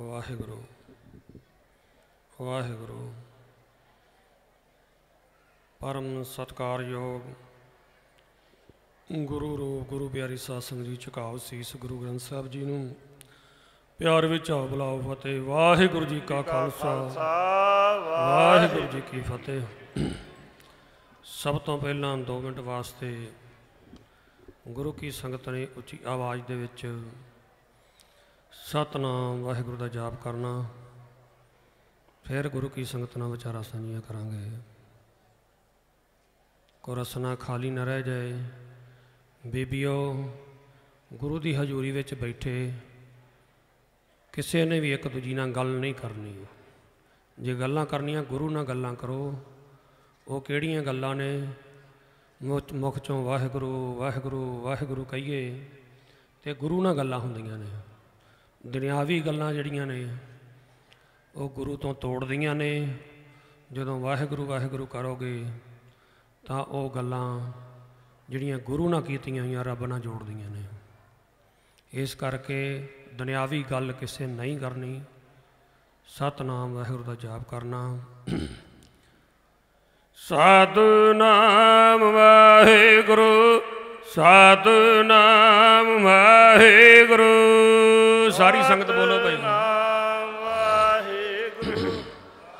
ਵਾਹਿਗੁਰੂ ਵਾਹਿਗੁਰੂ ਪਰਮ ਸਤਕਾਰਯੋਗ ਗੁਰੂ ਰੂਪ ਗੁਰੂ ਪਿਆਰੀ ਸਾਧ ਸੰਗਤ ਜੀ ਝੁਕਾਓ ਸੀਸ ਗੁਰੂ ਗ੍ਰੰਥ ਸਾਹਿਬ ਜੀ ਨੂੰ ਪਿਆਰ ਵਿੱਚ ਆਪ ਬੁਲਾਓ ਫਤਿਹ ਵਾਹਿਗੁਰੂ ਜੀ ਕਾ ਖਾਲਸਾ ਵਾਹਿਗੁਰੂ ਜੀ ਕੀ ਫਤਿਹ ਸਭ ਤੋਂ ਪਹਿਲਾਂ 2 ਮਿੰਟ ਵਾਸਤੇ ਗੁਰੂ ਕੀ ਸੰਗਤ ਨੇ ਉੱਚੀ ਆਵਾਜ਼ ਦੇ ਵਿੱਚ ਸਤਨਾਮ ਵਾਹਿਗੁਰੂ ਦਾ ਜਾਪ ਕਰਨਾ ਫਿਰ ਗੁਰੂ ਕੀ ਸੰਗਤ ਨਾਲ ਵਿਚਾਰਾ ਸਾਂਝੀਆਂ ਕਰਾਂਗੇ ਕੋ ਰਸਨਾ ਖਾਲੀ ਨਾ ਰਹਿ ਜਾਏ ਬੀਬੀਓ ਗੁਰੂ ਦੀ ਹਜ਼ੂਰੀ ਵਿੱਚ ਬੈਠੇ ਕਿਸੇ ਨੇ ਵੀ ਇੱਕ ਦੂਜੀ ਨਾਲ ਗੱਲ ਨਹੀਂ ਕਰਨੀ ਜੇ ਗੱਲਾਂ ਕਰਨੀਆਂ ਗੁਰੂ ਨਾਲ ਗੱਲਾਂ ਕਰੋ ਉਹ ਕਿਹੜੀਆਂ ਗੱਲਾਂ ਨੇ ਮੁਖ ਮੁਖ ਚੋਂ ਵਾਹਿਗੁਰੂ ਵਾਹਿਗੁਰੂ ਵਾਹਿਗੁਰੂ ਕਹੀਏ ਤੇ ਗੁਰੂ ਨਾਲ ਗੱਲਾਂ ਹੁੰਦੀਆਂ ਨੇ ਦੁਨਿਆਵੀ ਗੱਲਾਂ ਜਿਹੜੀਆਂ ਨੇ ਉਹ ਗੁਰੂ ਤੋਂ ਤੋੜਦੀਆਂ ਨੇ ਜਦੋਂ ਵਾਹਿਗੁਰੂ ਵਾਹਿਗੁਰੂ ਕਰੋਗੇ ਤਾਂ ਉਹ ਗੱਲਾਂ ਜਿਹੜੀਆਂ ਗੁਰੂ ਨਾਲ ਕੀਤੀਆਂ ਹੋਈਆਂ ਰੱਬ ਨਾਲ ਜੋੜਦੀਆਂ ਨੇ ਇਸ ਕਰਕੇ ਦੁਨਿਆਵੀ ਗੱਲ ਕਿਸੇ ਨਹੀਂ ਕਰਨੀ ਸਤਨਾਮ ਵਾਹਿਗੁਰੂ ਦਾ ਜਾਪ ਕਰਨਾ ਸਾਧੁ ਨਾਮ ਵਾਹਿਗੁਰੂ ਸਾਧੁ ਨਾਮ ਵਾਹਿਗੁਰੂ ਸਾਰੀ ਸੰਗਤ ਬੋਲੋ ਭਾਈ ਨਾਮ ਵਾਹਿਗੁਰੂ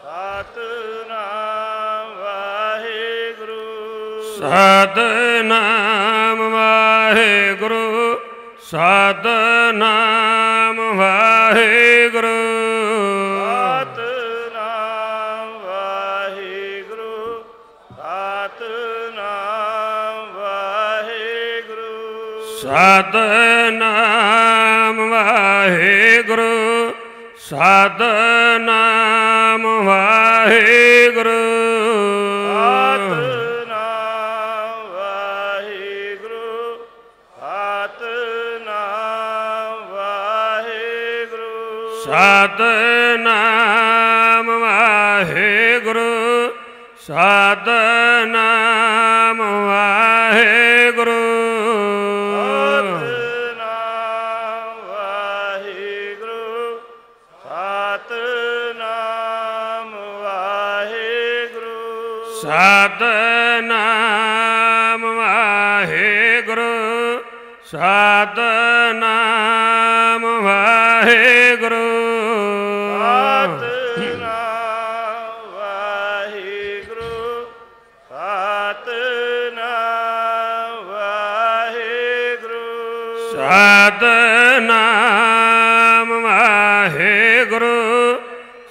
ਸਾਧੁ ਨਾਮ ਵਾਹਿਗੁਰੂ ਸਾਧੁ ਨਾਮ ਵਾਹਿਗੁਰੂ ਸਾਧੁ ਨਾਮ ਵਾਹਿਗੁਰੂ ਸਦ ਨਾਮ ਵਾਹਿਗੁਰੂ ਸਦ ਨਾਮ ਵਾਹਿਗੁਰੂ ਸਤ ਨਾਮ ਵਾਹਿਗੁਰੂ ਸਤ ਨਾਮ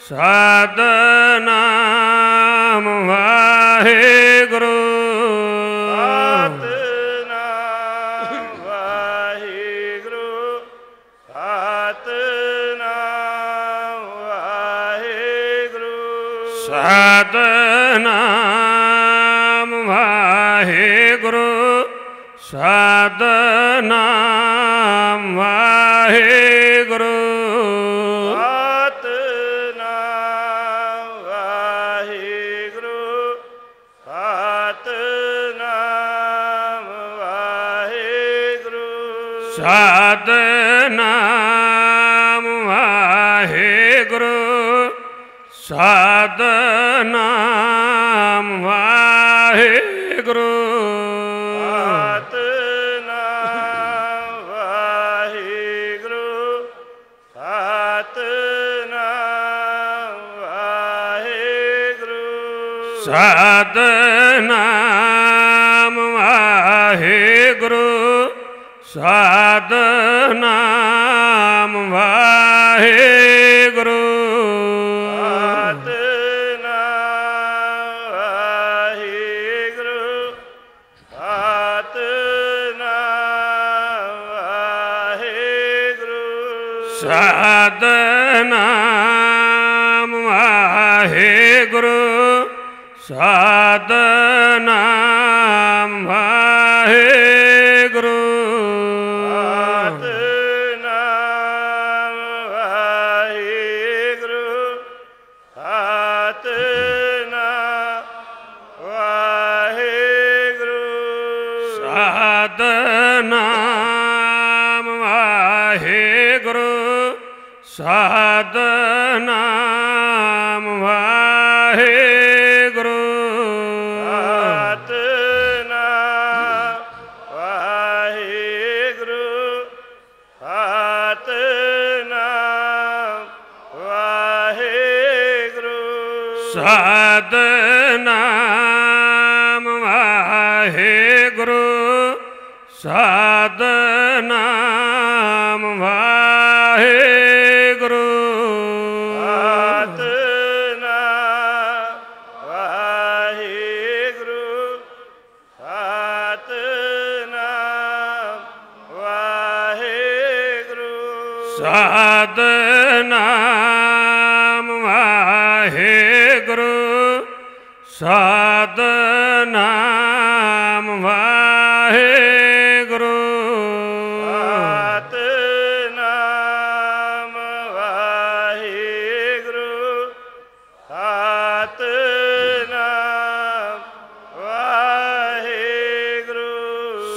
ਸਤਨਾਮ ਵਾਹਿਗੁਰੂ ਸਤਨਾਮ ਵਾਹਿਗੁਰੂ ਸਤਨਾਮ ਵਾਹਿਗੁਰੂ ਸਤਨਾਮ ਵਾਹਿਗੁਰੂ ਸਤਨਾਮ ਸਾਧ ਨਾਮ ਵਾਹਿਗੁਰੂ ਸਾਧ ਨਾਮ ਵਾਹਿਗੁਰੂ Sir!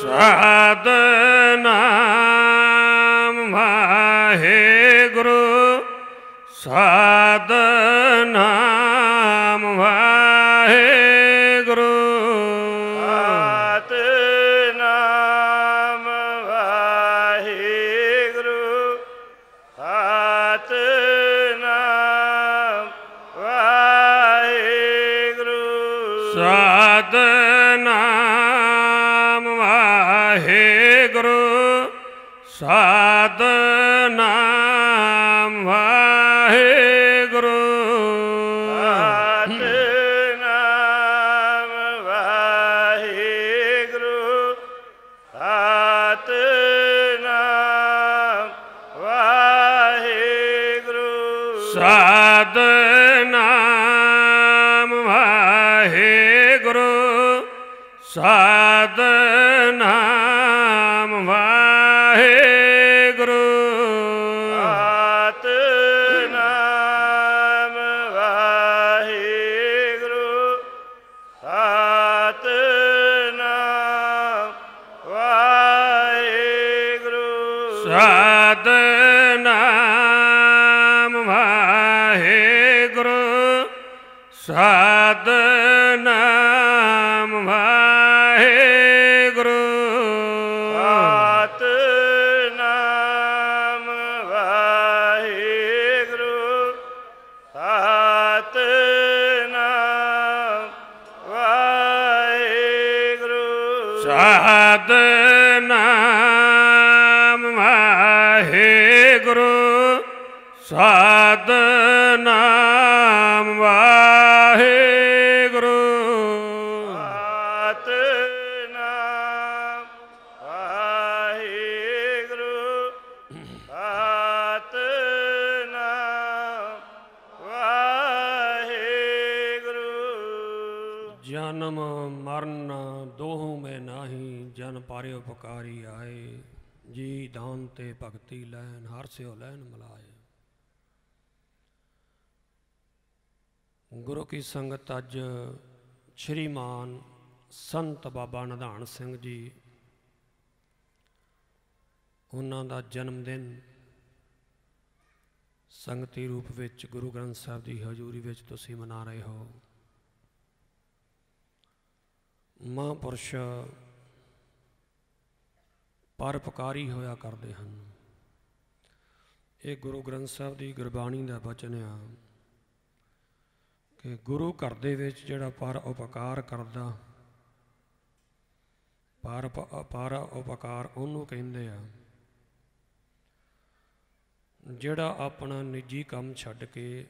ਸਹਦ ਨਾਮ ਵਾਹਿਗੁਰੂ ਸਾਧ है ਜਨਮ ਮਰਨ ਦੋਹੂ ਮੈਂ ਨਾਹੀ ਜਨ ਪਾਰੇ ਉਪਕਾਰੀ ਆਏ ਜੀ ਦਾਨ ਤੇ ਭਗਤੀ ਲੈਨ ਹਰ ਸਿਉ ਲੈਨ ਮਲਾਏ ਗੁਰੂ ਕੀ ਸੰਗਤ ਅੱਜ ਸ਼੍ਰੀਮਾਨ ਸੰਤ ਬਾਬਾ ਨਿਧਾਨ ਸਿੰਘ ਜੀ ਉਹਨਾਂ ਦਾ ਜਨਮ ਦਿਨ ਸੰਗਤੀ ਰੂਪ ਵਿੱਚ ਗੁਰੂ ਗ੍ਰੰਥ ਸਾਹਿਬ ਦੀ ਹਜ਼ੂਰੀ ਵਿੱਚ ਤੁਸੀਂ ਮਨਾ ਰਹੇ ਹੋ ਮਹਾਂਪੁਰਸ਼ ਪਰਪਕਾਰੀ ਹੋਇਆ ਕਰਦੇ ਹਨ ਇਹ ਗੁਰੂ ਗ੍ਰੰਥ ਸਾਹਿਬ ਦੀ ਗੁਰਬਾਣੀ ਦਾ ਬਚਨ ਆ ਕਿ ਗੁਰੂ ਘਰ ਦੇ ਵਿੱਚ ਜਿਹੜਾ ਪਰ ਉਪਕਾਰ ਕਰਦਾ ਪਰ ਪਰ ਉਪਕਾਰ ਉਹਨੂੰ ਕਹਿੰਦੇ ਆ ਜਿਹੜਾ ਆਪਣਾ ਨਿੱਜੀ ਕੰਮ ਛੱਡ ਕੇ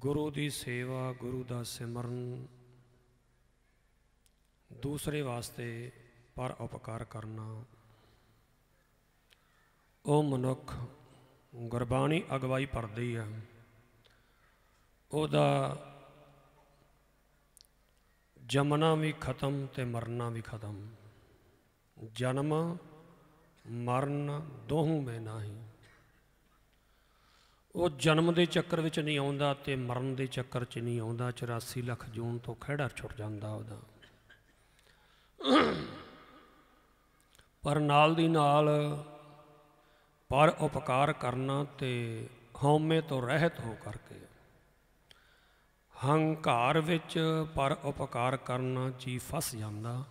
ਗੁਰੂ ਦੀ ਸੇਵਾ ਗੁਰੂ ਦਾ ਸਿਮਰਨ ਦੂਸਰੇ ਵਾਸਤੇ ਪਰ ਉਪਕਾਰ ਕਰਨਾ ਉਹ ਮਨੁੱਖ ਗੁਰਬਾਣੀ ਅਗਵਾਈ ਪਰਦੀ ਆ ਉਹਦਾ ਜਮਨਾ ਵੀ ਖਤਮ ਤੇ ਮਰਨਾ ਵੀ ਖਤਮ ਜਨਮ ਮਰਨ ਦੋਹੂ ਮੈਂ ਨਹੀਂ ਉਹ ਜਨਮ ਦੇ ਚੱਕਰ ਵਿੱਚ ਨਹੀਂ ਆਉਂਦਾ ਤੇ ਮਰਨ ਦੇ ਚੱਕਰ 'ਚ ਨਹੀਂ ਆਉਂਦਾ 84 ਲੱਖ ਜੂਨ ਤੋਂ ਖਿਹੜਾ ਛੁੱਟ ਜਾਂਦਾ ਉਹਦਾ ਪਰ ਨਾਲ ਦੀ ਨਾਲ ਪਰ ਉਪਕਾਰ ਕਰਨਾ ਤੇ ਹਉਮੈ ਤੋਂ ਰਹਿਤ ਹੋ ਕਰਕੇ ਹੰਕਾਰ ਵਿੱਚ ਪਰ ਉਪਕਾਰ ਕਰਨਾ ਚੀ ਫਸ ਜਾਂਦਾ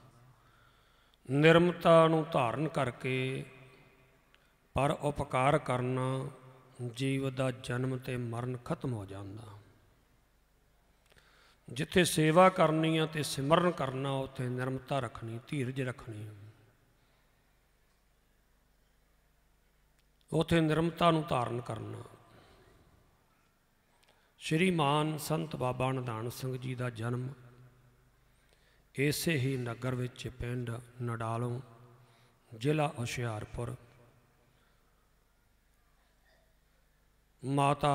ਨਿਰਮਤਾ ਨੂੰ ਧਾਰਨ ਕਰਕੇ ਪਰ ਉਪਕਾਰ ਕਰਨਾ ਜੀਵ ਦਾ ਜਨਮ ਤੇ ਮਰਨ ਖਤਮ ਹੋ ਜਾਂਦਾ ਜਿੱਥੇ ਸੇਵਾ ਕਰਨੀ ਆ ਤੇ ਸਿਮਰਨ ਕਰਨਾ ਉੱਥੇ ਨਿਰਮਤਾ ਰੱਖਣੀ ਧੀਰਜ ਰੱਖਣੀ ਉਥੇ ਨਿਰਮਤਾ ਨੂੰ ਧਾਰਨ ਕਰਨਾ ਸ਼੍ਰੀਮਾਨ ਸੰਤ ਬਾਬਾ ਨਦਾਨ ਸਿੰਘ ਜੀ ਦਾ ਜਨਮ ਇਸੇ ਹੀ ਨਗਰ ਵਿੱਚ ਪਿੰਡ ਨਡਾਲੋਂ ਜ਼ਿਲ੍ਹਾ ਹੁਸ਼ਿਆਰਪੁਰ ਮਾਤਾ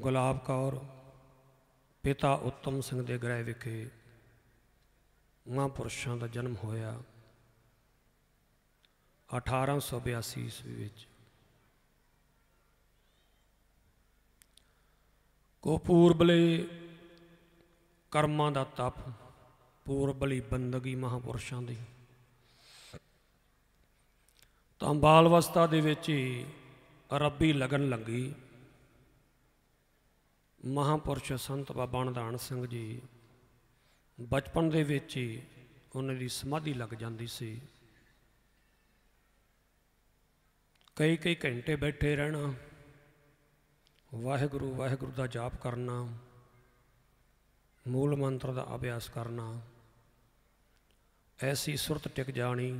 ਗੁਲਾਬ ਕੌਰ ਪਿਤਾ ਉੱਤਮ ਸਿੰਘ ਦੇ ਗ੍ਰਹਿ ਵਿਖੇ ਮਹਾਂਪੁਰਸ਼ਾਂ ਦਾ ਜਨਮ ਹੋਇਆ 1882 ਈਸਵੀ ਵਿੱਚ ਕੋ ਪੂਰਬਲੇ ਕਰਮਾਂ ਦਾ ਤਪ ਪੂਰਬਲੀ ਬੰਦਗੀ ਮਹਾਪੁਰਸ਼ਾਂ ਦੀ ਤਾਂ ਬਾਲ ਅਵਸਥਾ ਦੇ ਵਿੱਚ ਹੀ ਰੱਬੀ ਲਗਨ ਲੱਗੀ ਮਹਾਪੁਰਸ਼ ਸੰਤ ਬਾਬਾ ਨਿਧਾਨ ਸਿੰਘ ਜੀ ਬਚਪਨ ਦੇ ਵਿੱਚ ਹੀ ਉਹਨਾਂ ਦੀ ਸਮਾਧੀ ਲੱਗ ਜਾਂਦੀ ਸੀ ਕਈ ਕਈ ਘੰਟੇ ਬੈਠੇ ਰਹਿਣਾ ਵਾਹਿਗੁਰੂ ਵਾਹਿਗੁਰੂ ਦਾ ਜਾਪ ਕਰਨਾ ਮੂਲ ਮੰਤਰ ਦਾ ਅਭਿਆਸ ਕਰਨਾ ਐਸੀ ਸੁਰਤ ਟਿਕ ਜਾਣੀ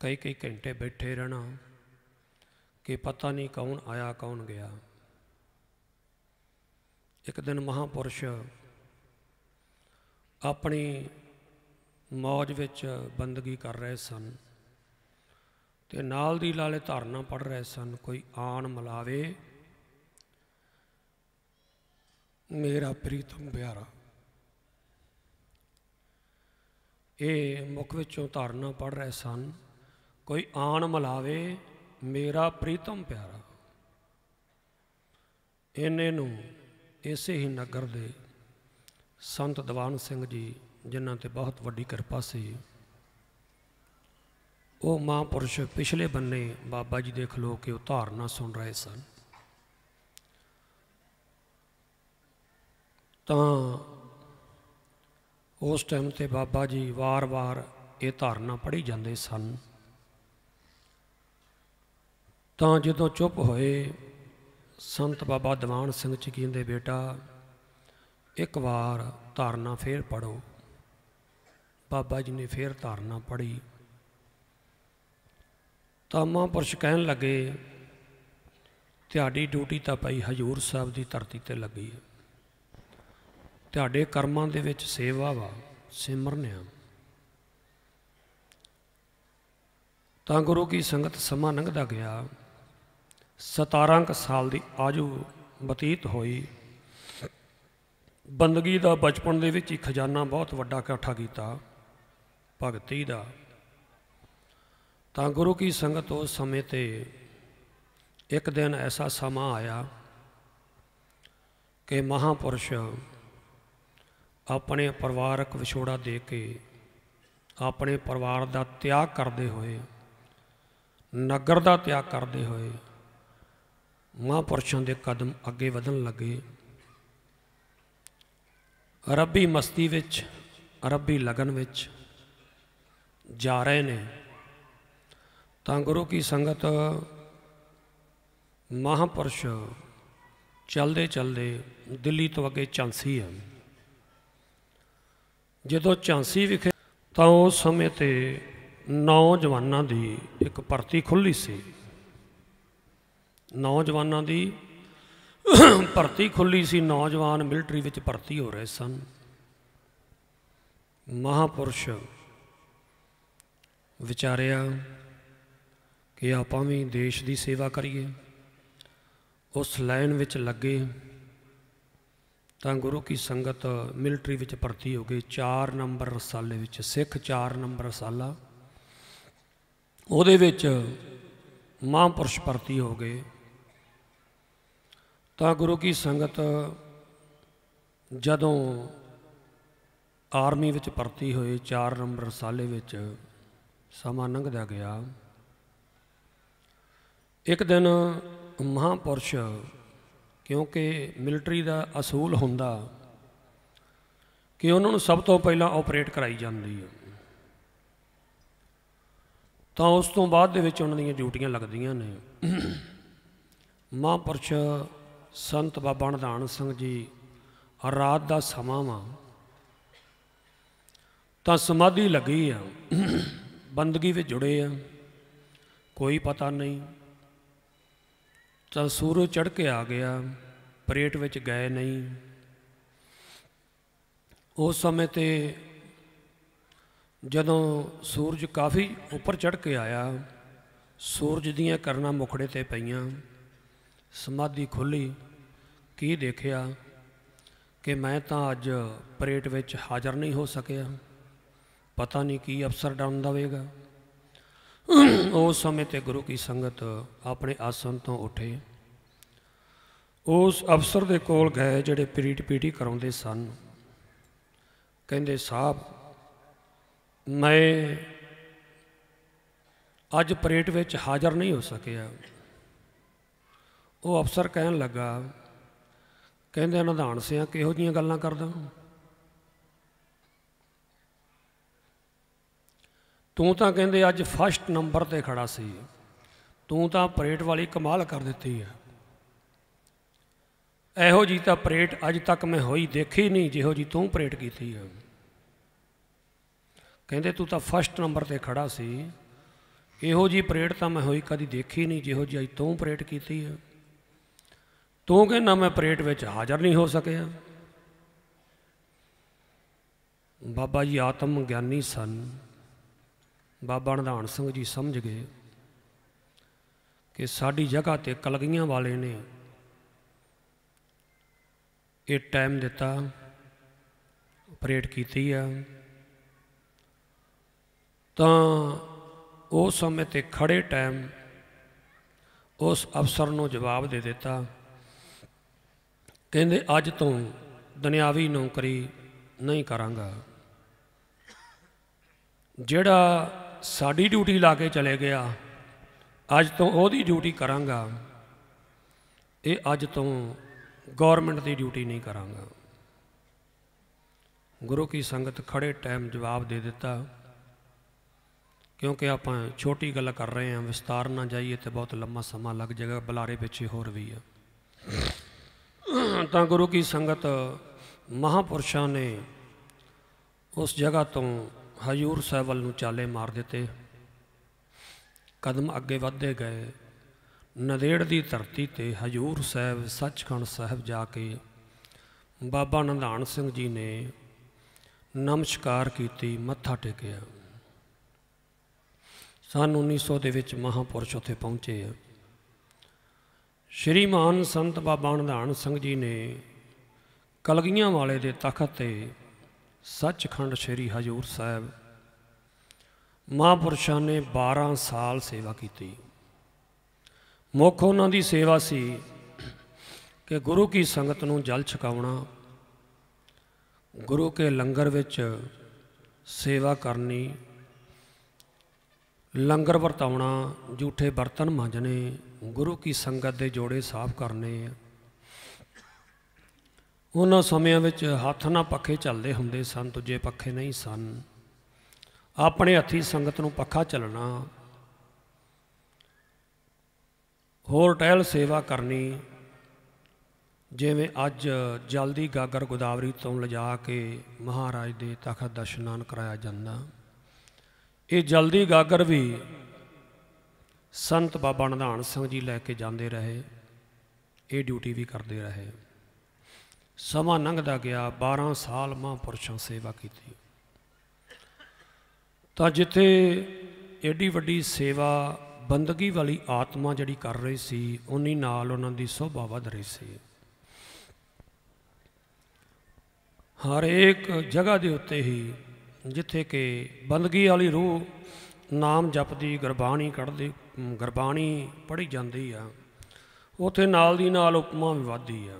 ਕਈ ਕਈ ਘੰਟੇ ਬੈਠੇ ਰਹਿਣਾ ਕਿ ਪਤਾ ਨਹੀਂ ਕੌਣ ਆਇਆ ਕੌਣ ਗਿਆ ਇੱਕ ਦਿਨ ਮਹਾਪੁਰਸ਼ ਆਪਣੀ ਮੌਜ ਵਿੱਚ ਬੰਦਗੀ ਕਰ ਰਹੇ ਸਨ ਤੇ ਨਾਲ ਦੀ ਲਾਲੇ ਧਾਰਨਾ ਪੜ ਰਹੇ ਸਨ ਕੋਈ ਆਣ ਮਲਾਵੇ ਮੇਰਾ ਪ੍ਰੀਤਮ ਪਿਆਰਾ ਇਹ ਮੁਖ ਵਿੱਚੋਂ ਧਾਰਨਾ ਪੜ ਰਹੇ ਸਨ ਕੋਈ ਆਣ ਮਲਾਵੇ ਮੇਰਾ ਪ੍ਰੀਤਮ ਪਿਆਰਾ ਇਹਨੇ ਨੂੰ ਇਸੇ ਹੀ ਨਗਰ ਦੇ ਸੰਤ ਦੀਵਾਨ ਸਿੰਘ ਜੀ ਜਿਨ੍ਹਾਂ ਤੇ ਬਹੁਤ ਵੱਡੀ ਕਿਰਪਾ ਸੀ ਉਹ ਮਹਾਂਪੁਰਸ਼ ਪਿਛਲੇ ਬੰਨੇ ਬਾਬਾ ਜੀ ਦੇ ਖਲੋ ਕੇ ਉਤਾਰਨਾ ਸੁਣ ਰਹੇ ਸਨ ਤਾਂ ਉਸ ਟਾਈਮ ਤੇ ਬਾਬਾ ਜੀ ਵਾਰ-ਵਾਰ ਇਹ ਧਾਰਨਾ ਪੜੀ ਜਾਂਦੇ ਸਨ ਤਾਂ ਜਦੋਂ ਚੁੱਪ ਹੋਏ ਸੰਤ ਬਾਬਾ ਦੀਵਾਨ ਸਿੰਘ ਚਕੀਨ ਦੇ ਬੇਟਾ ਇੱਕ ਵਾਰ ਧਾਰਨਾ ਫੇਰ ਪੜੋ ਬਾਬਾ ਜੀ ਨੇ ਫੇਰ ਧਾਰਨਾ ਪੜੀ ਤਾਮਾ ਪੁਰਸ਼ ਕਹਿਣ ਲੱਗੇ ਤੁਹਾਡੀ ਡਿਊਟੀ ਤਾਂ ਪਈ ਹਜੂਰ ਸਾਹਿਬ ਦੀ ਧਰਤੀ ਤੇ ਲੱਗੀ ਹੈ ਤੁਹਾਡੇ ਕਰਮਾਂ ਦੇ ਵਿੱਚ ਸੇਵਾ ਵਾ ਸਿਮਰਨ ਆ ਤਾਂ ਗੁਰੂ ਕੀ ਸੰਗਤ ਸਮਾਂ ਲੰਘਦਾ ਗਿਆ 17 ਕ ਸਾਲ ਦੀ ਆਜੂ ਬਤੀਤ ਹੋਈ ਬੰਦਗੀ ਦਾ ਬਚਪਨ ਦੇ ਵਿੱਚ ਹੀ ਖਜ਼ਾਨਾ ਬਹੁਤ ਵੱਡਾ ਇਕੱਠਾ ਕੀਤਾ ਭਗਤੀ ਦਾ ਤਾਂ ਗੁਰੂ ਕੀ ਸੰਗਤ ਉਸ ਸਮੇਂ ਤੇ ਇੱਕ ਦਿਨ ਐਸਾ ਸਮਾਂ ਆਇਆ ਕਿ ਮਹਾਪੁਰਸ਼ ਆਪਣੇ ਪਰਿਵਾਰਕ ਵਿਛੋੜਾ ਦੇ ਕੇ ਆਪਣੇ ਪਰਿਵਾਰ ਦਾ ਤਿਆਗ ਕਰਦੇ ਹੋਏ ਨਗਰ ਦਾ ਤਿਆਗ ਕਰਦੇ ਹੋਏ ਮਹਾਪੁਰਸ਼ਾਂ ਦੇ ਕਦਮ ਅੱਗੇ ਵਧਣ ਲੱਗੇ ਅਰਬੀ ਮਸਤੀ ਵਿੱਚ ਅਰਬੀ ਲਗਨ ਵਿੱਚ ਜਾ ਰਹੇ ਨੇ ਤਾਂ ਗੁਰੂ ਕੀ ਸੰਗਤ ਮਹਾਪੁਰਸ਼ ਚਲਦੇ ਚਲਦੇ ਦਿੱਲੀ ਤੋਂ ਅੱਗੇ ਝਾਂਸੀ ਆ ਜਦੋਂ ਝਾਂਸੀ ਵਿਖੇ ਤਾਂ ਉਸ ਸਮੇਂ ਤੇ ਨੌਜਵਾਨਾਂ ਦੀ ਇੱਕ ਭਰਤੀ ਖੁੱਲੀ ਸੀ ਨੌਜਵਾਨਾਂ ਦੀ ਭਰਤੀ ਖੁੱਲੀ ਸੀ ਨੌਜਵਾਨ ਮਿਲਟਰੀ ਵਿੱਚ ਭਰਤੀ ਹੋ ਰਹੇ ਸਨ ਮਹਾਪੁਰਸ਼ ਵਿਚਾਰਿਆ ਕਿ ਆਪਾਂ ਵੀ ਦੇਸ਼ ਦੀ ਸੇਵਾ ਕਰੀਏ ਉਸ ਲਾਈਨ ਵਿੱਚ ਲੱਗੇ ਤਾਂ ਗੁਰੂ ਕੀ ਸੰਗਤ ਮਿਲਟਰੀ ਵਿੱਚ ਭਰਤੀ ਹੋ ਗਈ 4 ਨੰਬਰ ਰਸਾਲੇ ਵਿੱਚ ਸਿੱਖ 4 ਨੰਬਰ ਰਸਾਲਾ ਉਹਦੇ ਵਿੱਚ ਮਹਾਪੁਰਸ਼ ਭਰਤੀ ਹੋ ਗਏ ਤਾਂ ਗੁਰੂ ਕੀ ਸੰਗਤ ਜਦੋਂ ਆਰਮੀ ਵਿੱਚ ਭਰਤੀ ਹੋਏ 4 ਨੰਬਰ ਸਾਲੇ ਵਿੱਚ ਸਮਾਂ ਲੰਘਦਾ ਗਿਆ ਇੱਕ ਦਿਨ ਮਹਾਪੁਰਸ਼ ਕਿਉਂਕਿ ਮਿਲਟਰੀ ਦਾ ਅਸੂਲ ਹੁੰਦਾ ਕਿ ਉਹਨਾਂ ਨੂੰ ਸਭ ਤੋਂ ਪਹਿਲਾਂ ਆਪਰੇਟ ਕਰਾਈ ਜਾਂਦੀ ਹੈ ਤਾਂ ਉਸ ਤੋਂ ਬਾਅਦ ਦੇ ਵਿੱਚ ਉਹਨਾਂ ਦੀਆਂ ਡਿਊਟੀਆਂ ਲੱਗਦੀਆਂ ਨੇ ਮਹਾਪੁਰਸ਼ ਸੰਤ ਬਾਬਾ ਨਿਧਾਨ ਸਿੰਘ ਜੀ ਰਾਤ ਦਾ ਸਮਾਂ ਵਾ ਤਾਂ ਸਮਾਧੀ ਲੱਗੀ ਆ ਬੰਦਗੀ ਵਿੱਚ ਜੁੜੇ ਆ ਕੋਈ ਪਤਾ ਨਹੀਂ ਤਾਂ ਸੂਰਜ ਚੜ ਕੇ ਆ ਗਿਆ ਪਰੇਟ ਵਿੱਚ ਗਏ ਨਹੀਂ ਉਸ ਸਮੇਂ ਤੇ ਜਦੋਂ ਸੂਰਜ ਕਾਫੀ ਉੱਪਰ ਚੜ ਕੇ ਆਇਆ ਸੂਰਜ ਦੀਆਂ ਕਰਨਾ ਮੁਖੜੇ ਤੇ ਪਈਆਂ ਸਮਾਧੀ ਖੁੱਲੀ ਕੀ ਦੇਖਿਆ ਕਿ ਮੈਂ ਤਾਂ ਅੱਜ ਪ੍ਰੇਟ ਵਿੱਚ ਹਾਜ਼ਰ ਨਹੀਂ ਹੋ ਸਕਿਆ ਪਤਾ ਨਹੀਂ ਕੀ ਅਫਸਰ ਡਾਉਨ ਦਵੇਗਾ ਉਸ ਸਮੇਂ ਤੇ ਗੁਰੂ ਕੀ ਸੰਗਤ ਆਪਣੇ ਆਸਣ ਤੋਂ ਉੱਠੇ ਉਸ ਅਫਸਰ ਦੇ ਕੋਲ ਗਏ ਜਿਹੜੇ ਪੀਟ ਪੀਟੀ ਕਰਾਉਂਦੇ ਸਨ ਕਹਿੰਦੇ ਸਾਹਿਬ ਮੈਂ ਅੱਜ ਪ੍ਰੇਟ ਵਿੱਚ ਹਾਜ਼ਰ ਨਹੀਂ ਹੋ ਸਕਿਆ ਉਹ ਅਫਸਰ ਕਹਿਣ ਲੱਗਾ ਕਹਿੰਦੇ ਨਿਧਾਨ ਸਿਆ ਕਿਹੋ ਜੀਆਂ ਗੱਲਾਂ ਕਰਦਾ ਤੂੰ ਤਾਂ ਕਹਿੰਦੇ ਅੱਜ ਫਸਟ ਨੰਬਰ ਤੇ ਖੜਾ ਸੀ ਤੂੰ ਤਾਂ ਪ੍ਰੇਟ ਵਾਲੀ ਕਮਾਲ ਕਰ ਦਿੱਤੀ ਹੈ ਇਹੋ ਜੀ ਤਾਂ ਪ੍ਰੇਟ ਅੱਜ ਤੱਕ ਮੈਂ ਹੋਈ ਦੇਖੀ ਨਹੀਂ ਜਿਹੋ ਜੀ ਤੂੰ ਪ੍ਰੇਟ ਕੀਤੀ ਹੈ ਕਹਿੰਦੇ ਤੂੰ ਤਾਂ ਫਸਟ ਨੰਬਰ ਤੇ ਖੜਾ ਸੀ ਇਹੋ ਜੀ ਪ੍ਰੇਟ ਤਾਂ ਮੈਂ ਹੋਈ ਕਦੀ ਦੇਖੀ ਨਹੀਂ ਜਿਹੋ ਜੀ ਅੱਜ ਤੂੰ ਪ੍ਰੇਟ ਕੀਤੀ ਹੈ ਤੂੰ ਕਹਿੰਦਾ ਮੈਂ ਪ੍ਰੇਟ ਵਿੱਚ ਹਾਜ਼ਰ ਨਹੀਂ ਹੋ ਸਕਿਆ ਬਾਬਾ ਜੀ ਆਤਮ ਗਿਆਨੀ ਸਨ ਬਾਬਾ ਨਿਧਾਨ ਸਿੰਘ ਜੀ ਸਮਝ ਗਏ ਕਿ ਸਾਡੀ ਜਗ੍ਹਾ ਤੇ ਕਲਗੀਆਂ ਵਾਲੇ ਨੇ ਇਹ ਟਾਈਮ ਦਿੱਤਾ ਪ੍ਰੇਟ ਕੀਤੀ ਆ ਤਾਂ ਉਸ ਸਮੇਂ ਤੇ ਖੜੇ ਟਾਈਮ ਉਸ ਅਫਸਰ ਨੂੰ ਜਵਾਬ ਦੇ ਦਿੱਤਾ ਕਹਿੰਦੇ ਅੱਜ ਤੋਂ ਦੁਨਿਆਵੀ ਨੌਕਰੀ ਨਹੀਂ ਕਰਾਂਗਾ ਜਿਹੜਾ ਸਾਡੀ ਡਿਊਟੀ ਲਾ ਕੇ ਚਲੇ ਗਿਆ ਅੱਜ ਤੋਂ ਉਹਦੀ ਡਿਊਟੀ ਕਰਾਂਗਾ ਇਹ ਅੱਜ ਤੋਂ ਗਵਰਨਮੈਂਟ ਦੀ ਡਿਊਟੀ ਨਹੀਂ ਕਰਾਂਗਾ ਗੁਰੂ ਕੀ ਸੰਗਤ ਖੜੇ ਟਾਈਮ ਜਵਾਬ ਦੇ ਦਿੱਤਾ ਕਿਉਂਕਿ ਆਪਾਂ ਛੋਟੀ ਗੱਲ ਕਰ ਰਹੇ ਹਾਂ ਵਿਸਤਾਰ ਨਾ ਜਾਈਏ ਤੇ ਬਹੁਤ ਲੰਮਾ ਸਮਾਂ ਲੱਗ ਜਾਏਗਾ ਬੁਲਾਰੇ ਪਿੱਛੇ ਹੋਰ ਵੀ ਆ ਤਾਂ ਗੁਰੂ ਕੀ ਸੰਗਤ ਮਹਾਪੁਰਸ਼ਾਂ ਨੇ ਉਸ ਜਗ੍ਹਾ ਤੋਂ ਹਜੂਰ ਸਾਹਿਬ ਵੱਲ ਨੂੰ ਚਾਲੇ ਮਾਰ ਦਿੱਤੇ ਕਦਮ ਅੱਗੇ ਵਧਦੇ ਗਏ ਨਦੇੜ ਦੀ ਧਰਤੀ ਤੇ ਹਜੂਰ ਸਾਹਿਬ ਸੱਚਖੰਡ ਸਾਹਿਬ ਜਾ ਕੇ ਬਾਬਾ ਨੰਦਾਨ ਸਿੰਘ ਜੀ ਨੇ ਨਮਸਕਾਰ ਕੀਤੀ ਮੱਥਾ ਟੇਕਿਆ ਸਾਲ 1900 ਦੇ ਵਿੱਚ ਮਹਾਪੁਰਸ਼ ਉੱਥੇ ਪਹੁੰਚੇ ਆ ਸ਼੍ਰੀ ਮਾਨ ਸੰਤ ਬਾਬਾ ਅਨੰਦਾਨ ਸਿੰਘ ਜੀ ਨੇ ਕਲਗੀਆਂ ਵਾਲੇ ਦੇ ਤਖਤ ਤੇ ਸੱਚਖੰਡ ਸ਼੍ਰੀ ਹਜੂਰ ਸਾਹਿਬ ਮਹਾਂਪੁਰਸ਼ਾਂ ਨੇ 12 ਸਾਲ ਸੇਵਾ ਕੀਤੀ ਮੁੱਖ ਉਹਨਾਂ ਦੀ ਸੇਵਾ ਸੀ ਕਿ ਗੁਰੂ ਕੀ ਸੰਗਤ ਨੂੰ ਜਲ ਛਕਾਉਣਾ ਗੁਰੂ ਕੇ ਲੰਗਰ ਵਿੱਚ ਸੇਵਾ ਕਰਨੀ ਲੰਗਰ ਵਰਤਾਉਣਾ ਝੂਠੇ ਬਰਤਨ ਮਾਂਜਨੇ ਗੁਰੂ ਕੀ ਸੰਗਤ ਦੇ ਜੋੜੇ ਸਾਫ਼ ਕਰਨੇ ਉਹਨਾਂ ਸਮਿਆਂ ਵਿੱਚ ਹੱਥ ਨਾਲ ਪੱਖੇ ਚੱਲਦੇ ਹੁੰਦੇ ਸਨ ਦੂਜੇ ਪੱਖੇ ਨਹੀਂ ਸਨ ਆਪਣੇ ਹੱਥੀ ਸੰਗਤ ਨੂੰ ਪੱਖਾ ਚੱਲਣਾ ਹੋਰ ਟਹਿਲ ਸੇਵਾ ਕਰਨੀ ਜਿਵੇਂ ਅੱਜ ਜਲਦੀ ਗਾਗਰ ਗੋਦਾਵਰੀ ਤੋਂ ਲਿਜਾ ਕੇ ਮਹਾਰਾਜ ਦੇ ਤਖਤ ਦਾ ਇਸ਼ਨਾਨ ਕਰਾਇਆ ਜਾਂਦਾ ਇਹ ਜਲਦੀ ਗਾਗਰ ਵੀ ਸੰਤ ਬਾਬਾ ਨਿਧਾਨ ਸਿੰਘ ਜੀ ਲੈ ਕੇ ਜਾਂਦੇ ਰਹੇ ਇਹ ਡਿਊਟੀ ਵੀ ਕਰਦੇ ਰਹੇ ਸਮਾਂ ਲੰਘਦਾ ਗਿਆ 12 ਸਾਲ ਮਹਾਂਪੁਰਸ਼ਾਂ ਸੇਵਾ ਕੀਤੀ ਤਾਂ ਜਿੱਥੇ ਏਡੀ ਵੱਡੀ ਸੇਵਾ ਬੰਦਗੀ ਵਾਲੀ ਆਤਮਾ ਜਿਹੜੀ ਕਰ ਰਹੀ ਸੀ ਉਨੀ ਨਾਲ ਉਹਨਾਂ ਦੀ ਸੋਭਾ ਵਧ ਰਹੀ ਸੀ ਹਰ ਇੱਕ ਜਗ੍ਹਾ ਦੇ ਉੱਤੇ ਹੀ ਜਿੱਥੇ ਕਿ ਬੰਦਗੀ ਵਾਲੀ ਰੂਹ ਨਾਮ ਜਪਦੀ ਗੁਰਬਾਣੀ ਕੱਢਦੀ ਗੁਰਬਾਣੀ ਪੜ੍ਹੀ ਜਾਂਦੀ ਆ ਉਥੇ ਨਾਲ ਦੀ ਨਾਲ ਉਪਮਾ ਵੀ ਵਾਦੀ ਆ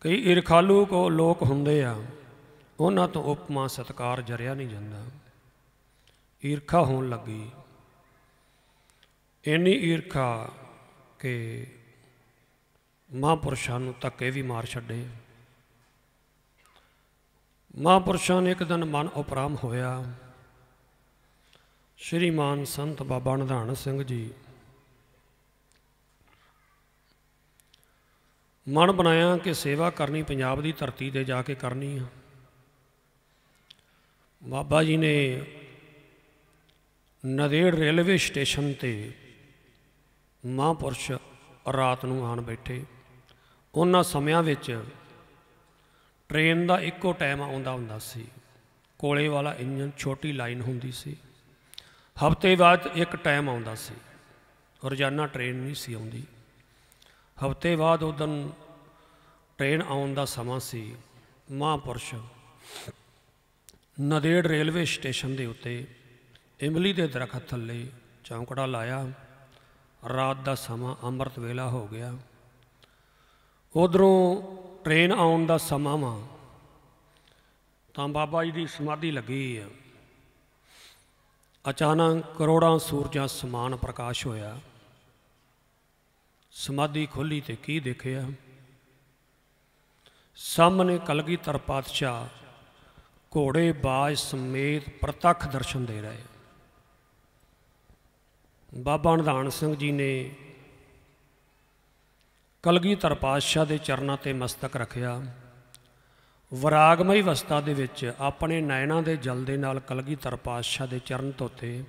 ਕਈ ਇਰਖਾਲੂ ਕੋ ਲੋਕ ਹੁੰਦੇ ਆ ਉਹਨਾਂ ਤੋਂ ਉਪਮਾ ਸਤਕਾਰ ਜਰਿਆ ਨਹੀਂ ਜਾਂਦਾ ਈਰਖਾ ਹੋਣ ਲੱਗੀ ਇੰਨੀ ਈਰਖਾ ਕਿ ਮਹਾਪੁਰਸ਼ਾਂ ਨੂੰ ਤੱਕੇ ਵੀ ਮਾਰ ਛੱਡੇ ਆ ਮਹਾਪੁਰਸ਼ਾਂ ਨੇ ਇੱਕ ਦਿਨ ਮਨ ਉਪਰਾਮ ਹੋਇਆ ਸ਼੍ਰੀਮਾਨ ਸੰਤ ਬਾਬਾ ਨਿਧਾਨ ਸਿੰਘ ਜੀ ਮਨ ਬਣਾਇਆ ਕਿ ਸੇਵਾ ਕਰਨੀ ਪੰਜਾਬ ਦੀ ਧਰਤੀ ਤੇ ਜਾ ਕੇ ਕਰਨੀ ਆ ਬਾਬਾ ਜੀ ਨੇ ਨਦੇੜ ਰੇਲਵੇ ਸਟੇਸ਼ਨ ਤੇ ਮਹਾਪੁਰਸ਼ ਰਾਤ ਨੂੰ ਆਣ ਬੈਠੇ ਉਹਨਾਂ ਸਮਿਆਂ ਵਿੱਚ ਟ੍ਰੇਨ ਦਾ ਇੱਕੋ ਟਾਈਮ ਆਉਂਦਾ ਹੁੰਦਾ ਸੀ ਕੋਲੇ ਵਾਲਾ ਇੰਜਨ ਛੋਟੀ ਲਾਈਨ ਹੁੰਦੀ ਸੀ ਹਫਤੇ ਬਾਅਦ ਇੱਕ ਟਾਈਮ ਆਉਂਦਾ ਸੀ ਰੋਜ਼ਾਨਾ ਟ੍ਰੇਨ ਨਹੀਂ ਸੀ ਆਉਂਦੀ ਹਫਤੇ ਬਾਅਦ ਉਦੋਂ ਟ੍ਰੇਨ ਆਉਣ ਦਾ ਸਮਾਂ ਸੀ ਮਹਾਪੁਰਸ਼ ਨਦੇੜ ਰੇਲਵੇ ਸਟੇਸ਼ਨ ਦੇ ਉੱਤੇ ਇਮਲੀ ਦੇ ਦਰਖਤ ਥੱਲੇ ਚੌਂਕੜਾ ਲਾਇਆ ਰਾਤ ਦਾ ਸਮਾਂ ਅੰਮ੍ਰਿਤ ਵੇਲਾ ਹੋ ਗਿਆ ਉਧਰੋਂ ਟ੍ਰੇਨ ਆਉਣ ਦਾ ਸਮਾਂ ਵਾ ਤਾਂ ਬਾਬਾ ਜੀ ਦੀ ਸਮਾਧੀ ਲੱਗੀ ਆ ਅਚਾਨਕ ਕਰੋੜਾਂ ਸੂਰਜਾਂ ਸਮਾਨ ਪ੍ਰਕਾਸ਼ ਹੋਇਆ ਸਮਾਧੀ ਖੋਲੀ ਤੇ ਕੀ ਦੇਖਿਆ ਸਾਹਮਣੇ ਕਲਗੀਧਰ ਪਾਤਸ਼ਾਹ ਘੋੜੇ ਬਾਜ ਸਮੇਤ ਪ੍ਰਤੱਖ ਦਰਸ਼ਨ ਦੇ ਰਹੇ ਬਾਬਾ ਅਨੰਦ ਸਿੰਘ ਜੀ ਨੇ ਕਲਗੀਧਰ ਪਾਤਸ਼ਾਹ ਦੇ ਚਰਨਾਂ ਤੇ ਮਸਤਕ ਰੱਖਿਆ ਵਿਰਾਗਮਈ ਅਵਸਥਾ ਦੇ ਵਿੱਚ ਆਪਣੇ ਨੈਣਾਂ ਦੇ ਜਲ ਦੇ ਨਾਲ ਕਲਗੀਧਰ ਪਾਤਸ਼ਾਹ ਦੇ ਚਰਨ ਧੋਤੇ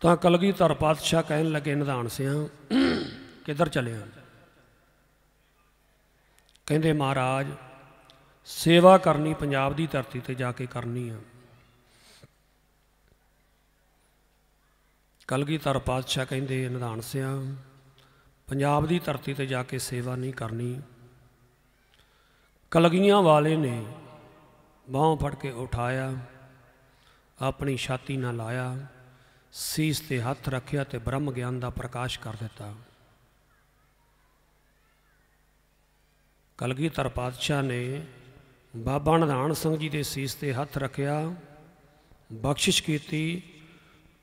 ਤਾਂ ਕਲਗੀਧਰ ਪਾਤਸ਼ਾਹ ਕਹਿਣ ਲੱਗੇ ਨਿਧਾਨ ਸਿਆ ਕਿੱਧਰ ਚਲਿਆ ਕਹਿੰਦੇ ਮਹਾਰਾਜ ਸੇਵਾ ਕਰਨੀ ਪੰਜਾਬ ਦੀ ਧਰਤੀ ਤੇ ਜਾ ਕੇ ਕਰਨੀ ਆ ਕਲਗੀਧਰ ਪਾਤਸ਼ਾਹ ਕਹਿੰਦੇ ਨਿਧਾਨ ਸਿਆ ਪੰਜਾਬ ਦੀ ਧਰਤੀ ਤੇ ਜਾ ਕੇ ਸੇਵਾ ਨਹੀਂ ਕਰਨੀ ਕਲਗੀਆਂ ਵਾਲੇ ਨੇ ਬਾਹ ਫੜ ਕੇ ਉਠਾਇਆ ਆਪਣੀ ਛਾਤੀ ਨਾਲ ਲਾਇਆ ਸੀਸ ਤੇ ਹੱਥ ਰੱਖਿਆ ਤੇ ਬ੍ਰਹਮ ਗਿਆਨ ਦਾ ਪ੍ਰਕਾਸ਼ ਕਰ ਦਿੱਤਾ ਕਲਗੀਧਰ ਪਾਤਸ਼ਾਹ ਨੇ ਬਾਬਾ ਨਿਧਾਨ ਸਿੰਘ ਜੀ ਦੇ ਸੀਸ ਤੇ ਹੱਥ ਰੱਖਿਆ ਬਖਸ਼ਿਸ਼ ਕੀਤੀ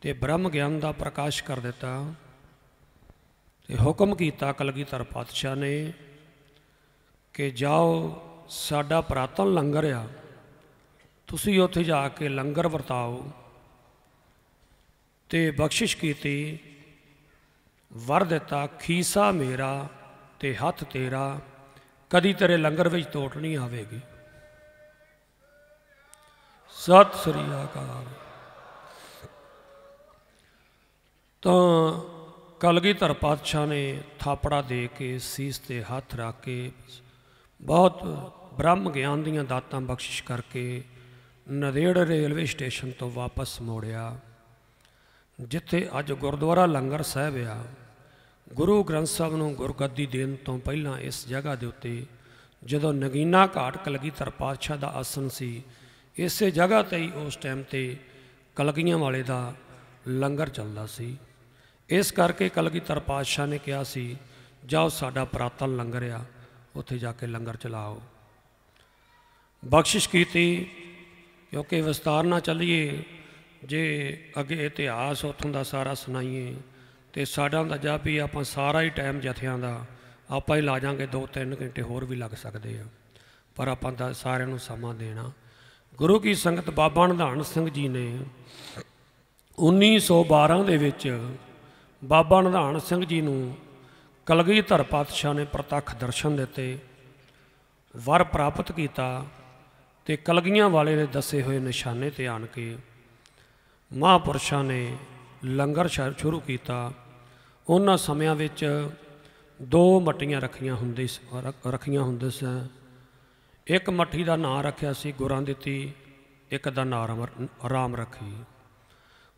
ਤੇ ਬ੍ਰਹਮ ਗਿਆਨ ਦਾ ਪ੍ਰਕਾਸ਼ ਕਰ ਦਿੱਤਾ ਤੇ ਹੁਕਮ ਕੀਤਾ ਕਲਗੀਧਰ ਪਾਤਸ਼ਾਹ ਨੇ ਕਿ ਜਾਓ ਸਾਡਾ ਪ੍ਰਾਤਨ ਲੰਗਰ ਆ ਤੁਸੀਂ ਉੱਥੇ ਜਾ ਕੇ ਲੰਗਰ ਵਰਤਾਓ ਤੇ ਬਖਸ਼ਿਸ਼ ਕੀਤੀ ਵਰ ਦਿੱਤਾ ਖੀਸਾ ਮੇਰਾ ਤੇ ਹੱਥ ਤੇਰਾ ਕਦੀ ਤੇਰੇ ਲੰਗਰ ਵਿੱਚ ਟੋਟ ਨਹੀਂ ਆਵੇਗੀ ਸਤਿ ਸ੍ਰੀ ਅਕਾਲ ਤਾਂ ਕਲਗੀਧਰ ਪਾਤਸ਼ਾਹ ਨੇ ਥਾਪੜਾ ਦੇ ਕੇ ਸੀਸ ਤੇ ਹੱਥ ਰੱਖ ਕੇ ਬਹੁਤ ਬ੍ਰਹਮ ਗਿਆਨ ਦੀਆਂ ਦਾਤਾਂ ਬਖਸ਼ਿਸ਼ ਕਰਕੇ ਨਦੇੜ ਰੇਲਵੇ ਸਟੇਸ਼ਨ ਤੋਂ ਵਾਪਸ ਮੋੜਿਆ ਜਿੱਥੇ ਅੱਜ ਗੁਰਦੁਆਰਾ ਲੰਗਰ ਸਾਹਿਬ ਆ ਗੁਰੂ ਗ੍ਰੰਥ ਸਾਹਿਬ ਨੂੰ ਗੁਰਗੱਦੀ ਦੇਣ ਤੋਂ ਪਹਿਲਾਂ ਇਸ ਜਗ੍ਹਾ ਦੇ ਉੱਤੇ ਜਦੋਂ ਨਗੀਨਾ ਘਾਟ ਕਲਗੀਧਰ ਪਾਤਸ਼ਾਹ ਦਾ ਆਸਨ ਸੀ ਇਸੇ ਜਗ੍ਹਾ ਤੇ ਹੀ ਉਸ ਟਾਈਮ ਤੇ ਕਲਗੀਆਂ ਵਾਲੇ ਦਾ ਲੰਗਰ ਚੱਲਦਾ ਸੀ ਇਸ ਕਰਕੇ ਕਲਗੀਧਰ ਪਾਤਸ਼ਾਹ ਨੇ ਕਿਹਾ ਸੀ ਜਾਓ ਸਾਡਾ ਪ੍ਰਾਤਨ ਲੰਗਰ ਆ ਉੱਥੇ ਜਾ ਕੇ ਲੰਗਰ ਚਲਾਓ ਬਖਸ਼ਿਸ਼ ਕੀਤੀ ਕਿਉਂਕਿ ਵਿਸਤਾਰ ਨਾਲ ਚੱਲੀਏ ਜੇ ਅੱਗੇ ਇਤਿਹਾਸ ਉੱਥੋਂ ਦਾ ਸਾਰਾ ਸੁਣਾਈਏ ਤੇ ਸਾਡਾ ਦਾ ਜਾ ਵੀ ਆਪਾਂ ਸਾਰਾ ਹੀ ਟਾਈਮ ਜਥਿਆਂ ਦਾ ਆਪਾਂ ਹੀ ਲਾ ਜਾਾਂਗੇ 2-3 ਘੰਟੇ ਹੋਰ ਵੀ ਲੱਗ ਸਕਦੇ ਆ ਪਰ ਆਪਾਂ ਦਾ ਸਾਰਿਆਂ ਨੂੰ ਸਮਾਂ ਦੇਣਾ ਗੁਰੂ ਕੀ ਸੰਗਤ ਬਾਬਾ ਨਿਧਾਨ ਸਿੰਘ ਜੀ ਨੇ 1912 ਦੇ ਵਿੱਚ ਬਾਬਾ ਨਿਧਾਨ ਸਿੰਘ ਜੀ ਨੂੰ ਕਲਗੀਧਰ ਪਾਤਸ਼ਾਹ ਨੇ ਪ੍ਰਤੱਖ ਦਰਸ਼ਨ ਦਿੱਤੇ ਵਰ ਪ੍ਰਾਪਤ ਕੀਤਾ ਤੇ ਕਲਗੀਆਂ ਵਾਲੇ ਦੇ ਦੱਸੇ ਹੋਏ ਨਿਸ਼ਾਨੇ ਤੇ ਆਣ ਕੇ ਮਹਾਪੁਰਸ਼ਾਂ ਨੇ ਲੰਗਰ ਸ਼ੁਰੂ ਕੀਤਾ ਉਹਨਾਂ ਸਮਿਆਂ ਵਿੱਚ ਦੋ ਮੱਟੀਆਂ ਰੱਖੀਆਂ ਹੁੰਦੇ ਰੱਖੀਆਂ ਹੁੰਦੇ ਸਨ ਇੱਕ ਮੱਠੀ ਦਾ ਨਾਮ ਰੱਖਿਆ ਸੀ ਗੁਰਾਂ ਦਿੱਤੀ ਇੱਕ ਦਾ ਨਾਮ ਰਾਮ ਰੱਖੀ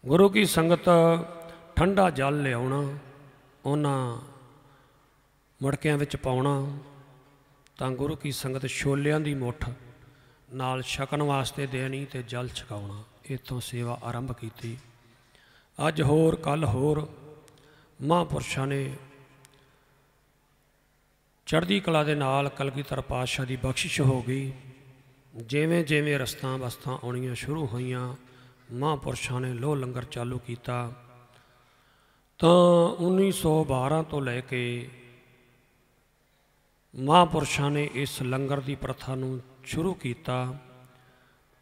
ਗੁਰੂ ਕੀ ਸੰਗਤ ਠੰਡਾ ਜਲ ਲਿਆਉਣਾ ਉਹਨਾਂ ਮੜਕਿਆਂ ਵਿੱਚ ਪਾਉਣਾ ਤਾਂ ਗੁਰੂ ਕੀ ਸੰਗਤ ਛੋਲਿਆਂ ਦੀ ਮੁੱਠ ਨਾਲ ਛਕਣ ਵਾਸਤੇ ਦੇਣੀ ਤੇ ਜਲ ਛਕਾਉਣਾ ਇਥੋਂ ਸੇਵਾ ਆਰੰਭ ਕੀਤੀ ਅੱਜ ਹੋਰ ਕੱਲ ਹੋਰ ਮਹਾਂਪੁਰਸ਼ਾਂ ਨੇ ਚੜ੍ਹਦੀ ਕਲਾ ਦੇ ਨਾਲ ਕਲਗੀਧਰ ਪਾਤਸ਼ਾਹ ਦੀ ਬਖਸ਼ਿਸ਼ ਹੋ ਗਈ ਜਿਵੇਂ ਜਿਵੇਂ ਰਸਤਾ ਬਸਤਾ ਆਉਣੀਆਂ ਸ਼ੁਰੂ ਹੋਈਆਂ ਮਹਾਂਪੁਰਸ਼ਾਂ ਨੇ ਲੋਹ ਲੰਗਰ ਚਾਲੂ ਕੀਤਾ ਤਾਂ 1912 ਤੋਂ ਲੈ ਕੇ ਮਹਾਪੁਰਸ਼ਾਂ ਨੇ ਇਸ ਲੰਗਰ ਦੀ ਪ੍ਰਥਾ ਨੂੰ ਸ਼ੁਰੂ ਕੀਤਾ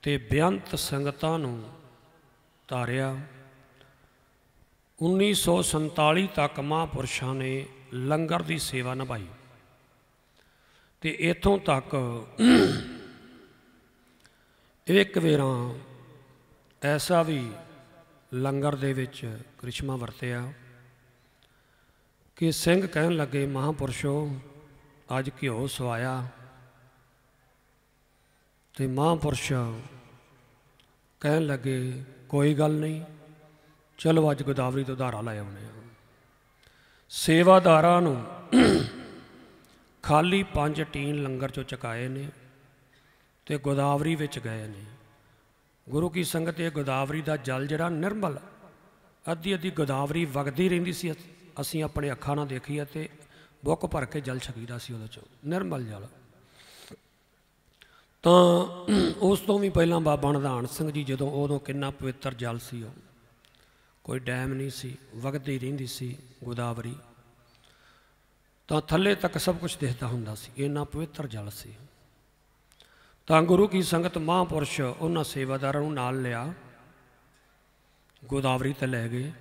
ਤੇ ਬੇਅੰਤ ਸੰਗਤਾਂ ਨੂੰ ਤਾਰਿਆ 1947 ਤੱਕ ਮਹਾਪੁਰਸ਼ਾਂ ਨੇ ਲੰਗਰ ਦੀ ਸੇਵਾ ਨਿਭਾਈ ਤੇ ਇਥੋਂ ਤੱਕ ਇੱਕ ਵੇਰਾਂ ਐਸਾ ਵੀ ਲੰਗਰ ਦੇ ਵਿੱਚ ਕ੍ਰਿਸ਼ਮਾ ਵਰਤਿਆ ਕਿ ਸਿੰਘ ਕਹਿਣ ਲੱਗੇ ਮਹਾਪੁਰਸ਼ੋ ਅੱਜ ਘਿਓ ਸਵਾਇਆ ਤੇ ਮਹਾਪੁਰਸ਼ ਕਹਿਣ ਲੱਗੇ ਕੋਈ ਗੱਲ ਨਹੀਂ ਚਲੋ ਅੱਜ ਗੋਦਾਵਰੀ ਤੋਂ ਧਾਰਾ ਲੈ ਆਉਣੇ ਆ ਸੇਵਾਦਾਰਾਂ ਨੂੰ ਖਾਲੀ ਪੰਜ ਟੀਨ ਲੰਗਰ ਚੋਂ ਚਕਾਏ ਨੇ ਤੇ ਗੋਦਾਵਰੀ ਵਿੱਚ ਗਏ ਨੇ ਗੁਰੂ ਕੀ ਸੰਗਤ ਇਹ ਗੋਦਾਵਰੀ ਦਾ ਜਲ ਜਿਹੜਾ ਨਿਰਮਲ ਅੱਧੀ ਅੱਧੀ ਗੋਦਾਵਰੀ ਵਗਦੀ ਰਹਿੰਦੀ ਸੀ ਅਸੀਂ ਆਪਣੇ ਅੱਖਾਂ ਨਾਲ ਦੇਖੀ ਤੇ ਬੁੱਕ ਭਰ ਕੇ ਜਲ ਛਕੀਦਾ ਸੀ ਉਹਦੇ ਚੋਂ ਨਿਰਮਲ ਜਲ ਤਾਂ ਉਸ ਤੋਂ ਵੀ ਪਹਿਲਾਂ ਬਾਬਾ ਨਦਾਨ ਸਿੰਘ ਜੀ ਜਦੋਂ ਉਦੋਂ ਕਿੰਨਾ ਪਵਿੱਤਰ ਜਲ ਸੀ ਉਹ ਕੋਈ ਡੈਮ ਨਹੀਂ ਸੀ ਵਗਦੀ ਰਹਿੰਦੀ ਸੀ ਗੋਦਾਵਰੀ ਤਾਂ ਥੱਲੇ ਤੱਕ ਸਭ ਕੁਝ ਦਿਖਦਾ ਹੁੰਦਾ ਸੀ ਇੰਨਾ ਪਵਿੱਤਰ ਜਲ ਸੀ ਤਾਂ ਗੁਰੂ ਕੀ ਸੰਗਤ ਮਹਾਪੁਰਸ਼ ਉਹਨਾਂ ਸੇਵਾਦਾਰਾਂ ਨੂੰ ਨਾਲ ਲਿਆ ਗੋਦਾਵਰੀ ਤੇ ਲੈ ਗਏ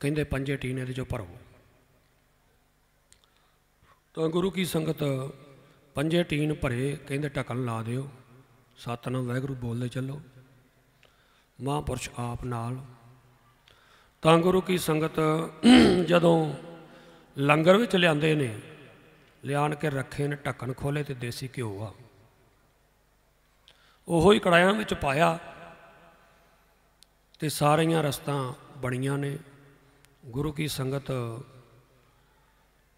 ਕਹਿੰਦੇ ਪੰਜੇ ਟੀਨੇ ਦੇ ਜੋ ਭਰੋ ਤਾਂ ਗੁਰੂ ਕੀ ਸੰਗਤ ਪੰਜੇ ਟੀਨ ਭਰੇ ਕਹਿੰਦੇ ਟਕਨ ਲਾ ਦਿਓ ਸਤਨਾਮ ਵਾਹਿਗੁਰੂ ਬੋਲਦੇ ਚੱਲੋ ਮਹਾਪੁਰਸ਼ ਆਪ ਨਾਲ ਤਾਂ ਗੁਰੂ ਕੀ ਸੰਗਤ ਜਦੋਂ ਲੰਗਰ ਵਿੱਚ ਲਿਆਂਦੇ ਨੇ ਲਿਆਣ ਕੇ ਰੱਖੇ ਨੇ ਢੱਕਣ ਖੋਲੇ ਤੇ ਦੇਸੀ ਘਿਓ ਆ ਉਹੋ ਹੀ ਕੜਾਇਆਂ ਵਿੱਚ ਪਾਇਆ ਤੇ ਸਾਰੀਆਂ ਰਸਤਾ ਬਣੀਆਂ ਨੇ ਗੁਰੂ ਕੀ ਸੰਗਤ